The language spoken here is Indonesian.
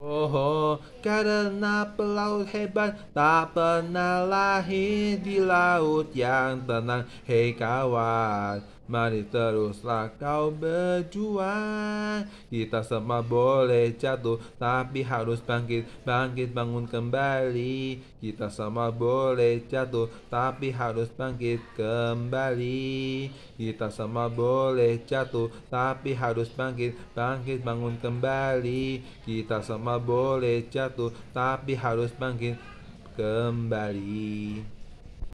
Oh, karena pelaut hebat tak pernah lahir di laut yang tenang. Hei kawan, mari teruslah kau berjuang. Kita semua boleh jatuh, tapi harus bangkit, bangkit bangun kembali. Kita semua boleh jatuh, tapi harus bangkit kembali. Kita semua boleh jatuh, tapi harus bangkit, bangkit bangun kembali. Kita semua boleh jatuh tapi harus bangkit kembali